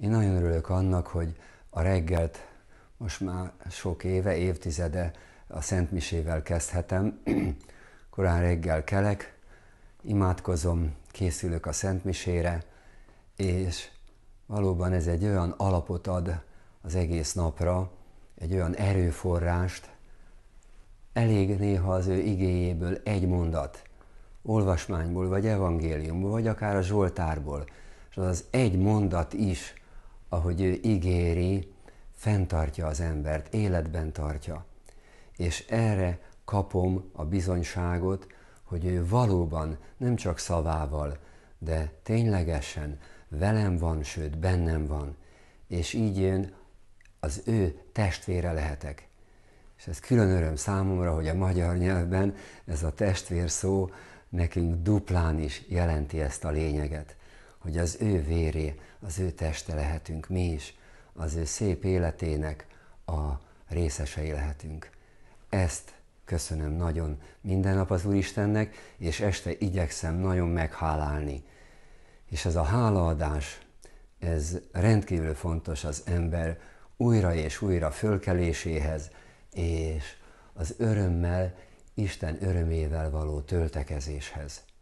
Én nagyon örülök annak, hogy a reggelt most már sok éve, évtizede a Szent Misével kezdhetem. Korán reggel kelek, imádkozom, készülök a Szent Misére, és valóban ez egy olyan alapot ad az egész napra, egy olyan erőforrást, elég néha az ő igéjéből egy mondat, olvasmányból, vagy evangéliumból, vagy akár a Zsoltárból, és az az egy mondat is ahogy ő ígéri, fenntartja az embert, életben tartja. És erre kapom a bizonyságot, hogy ő valóban nem csak szavával, de ténylegesen velem van, sőt bennem van. És így én az ő testvére lehetek. És ez külön öröm számomra, hogy a magyar nyelvben ez a testvér szó nekünk duplán is jelenti ezt a lényeget hogy az ő véré, az ő teste lehetünk mi is, az ő szép életének a részesei lehetünk. Ezt köszönöm nagyon minden nap az Úristennek, és este igyekszem nagyon meghálálni. És ez a hálaadás, ez rendkívül fontos az ember újra és újra fölkeléséhez, és az örömmel, Isten örömével való töltekezéshez.